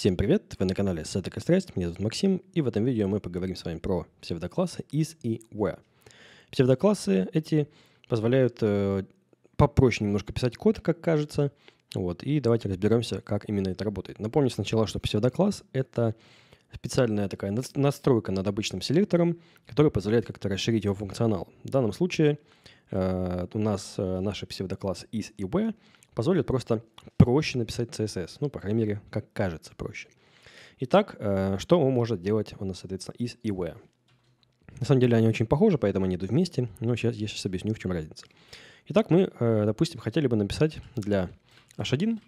Всем привет, вы на канале Сеток и Страсть, меня зовут Максим, и в этом видео мы поговорим с вами про псевдоклассы is и where. Псевдоклассы эти позволяют э, попроще немножко писать код, как кажется, вот, и давайте разберемся, как именно это работает. Напомню сначала, что псевдокласс — это специальная такая настройка над обычным селектором, которая позволяет как-то расширить его функционал. В данном случае э, у нас э, наши псевдоклассы is и where — позволит просто проще написать CSS. Ну, по крайней мере, как кажется, проще. Итак, э, что он может делать у нас, соответственно, из Iware? На самом деле они очень похожи, поэтому они идут вместе, но сейчас я сейчас объясню, в чем разница. Итак, мы, э, допустим, хотели бы написать для h1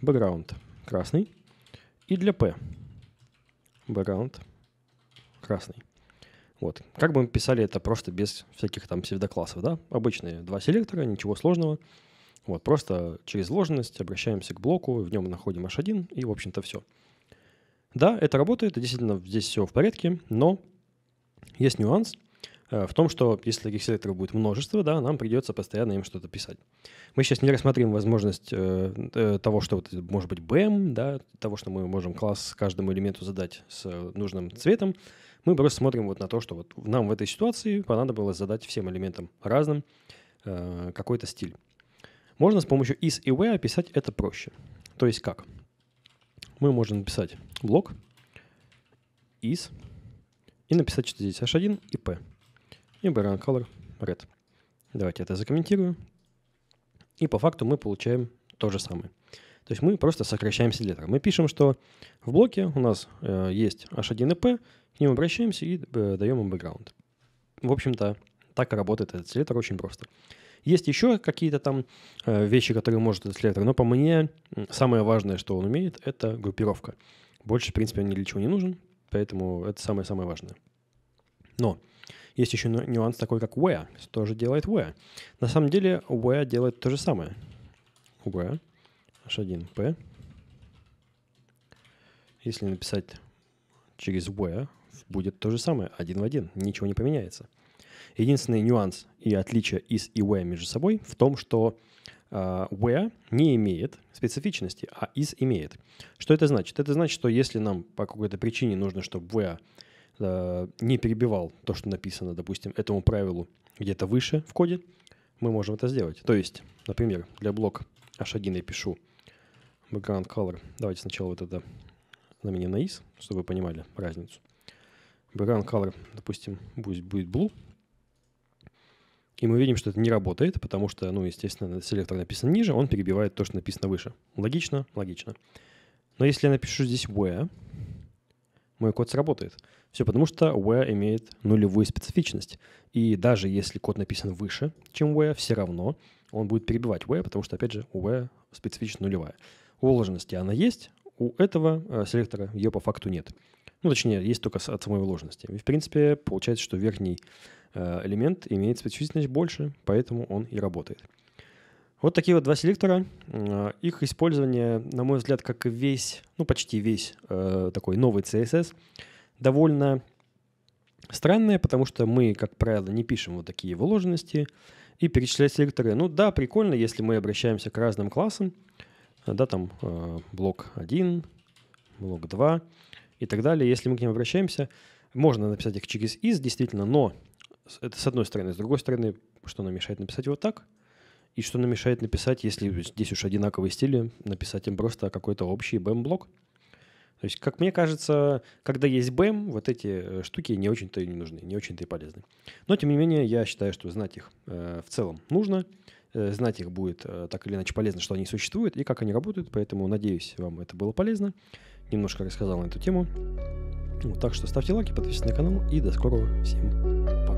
background красный и для p background красный. Вот. Как бы мы писали это просто без всяких там псевдоклассов, да? Обычные два селектора, ничего сложного. Вот, просто через ложность обращаемся к блоку, в нем находим h1, и, в общем-то, все. Да, это работает, действительно, здесь все в порядке, но есть нюанс э, в том, что если таких селекторов будет множество, да, нам придется постоянно им что-то писать. Мы сейчас не рассмотрим возможность э, э, того, что вот, может быть BM, да, того, что мы можем класс каждому элементу задать с нужным цветом. Мы просто смотрим вот на то, что вот нам в этой ситуации понадобилось задать всем элементам разным э, какой-то стиль. Можно с помощью is и where описать это проще. То есть как? Мы можем написать блок is и написать, что здесь h1 и p. И background color red. Давайте это закомментирую. И по факту мы получаем то же самое. То есть мы просто сокращаем селектор. Мы пишем, что в блоке у нас э, есть h1 и p, к ним обращаемся и э, даем им background. В общем-то, так работает этот селектор очень просто. Есть еще какие-то там э, вещи, которые может исследовать, но по мне самое важное, что он умеет, это группировка. Больше, в принципе, он ни для чего не нужен, поэтому это самое-самое важное. Но есть еще нюанс такой, как where. Что же делает where? На самом деле where делает то же самое. Where h1p. Если написать через where, будет то же самое, один в один, ничего не поменяется. Единственный нюанс и отличие is и where между собой в том, что Uh, а, where не имеет специфичности, а is имеет. Что это значит? Это значит, что если нам по какой-то причине нужно, чтобы where uh, а, не перебивал то, что написано, допустим, этому правилу где-то выше в коде, мы можем это сделать. То есть, например, для блока h1 я пишу background color. Давайте сначала вот это заменим на is, чтобы вы понимали разницу. Background color, допустим, будет, будет blue – и мы видим, что это не работает, потому что, ну, естественно, селектор написан ниже, он перебивает то, что написано выше. Логично? Логично. Но если я напишу здесь where, мой код сработает. Все потому, что where имеет нулевую специфичность. И даже если код написан выше, чем where, все равно он будет перебивать where, потому что, опять же, where специфичность нулевая. У вложенности она есть, у этого э, селектора ее по факту нет. Ну, точнее, есть только от самой вложенности. И, в принципе, получается, что верхний Э, элемент имеет специфичность больше, поэтому он и работает. Вот такие вот два селектора. Э, их использование, на мой взгляд, как и весь, ну почти весь э, такой новый CSS, довольно странное, потому что мы, как правило, не пишем вот такие выложенности и перечислять селекторы. Ну да, прикольно, если мы обращаемся к разным классам, да, там э, блок 1, блок 2 и так далее. Если мы к ним обращаемся, можно написать их через из, действительно, но это с одной стороны. С другой стороны, что нам мешает написать вот так? И что нам мешает написать, если здесь уж одинаковые стили, написать им просто какой-то общий BEM-блок? То есть, как мне кажется, когда есть BEM, вот эти э, штуки не очень-то и не нужны, не очень-то и полезны. Но, тем не менее, я считаю, что знать их э, в целом нужно. Э, знать их будет э, так или иначе полезно, что они существуют и как они работают. Поэтому, надеюсь, вам это было полезно. Немножко рассказал на эту тему. Ну, так что ставьте лайки, подписывайтесь на канал и до скорого. Всем пока.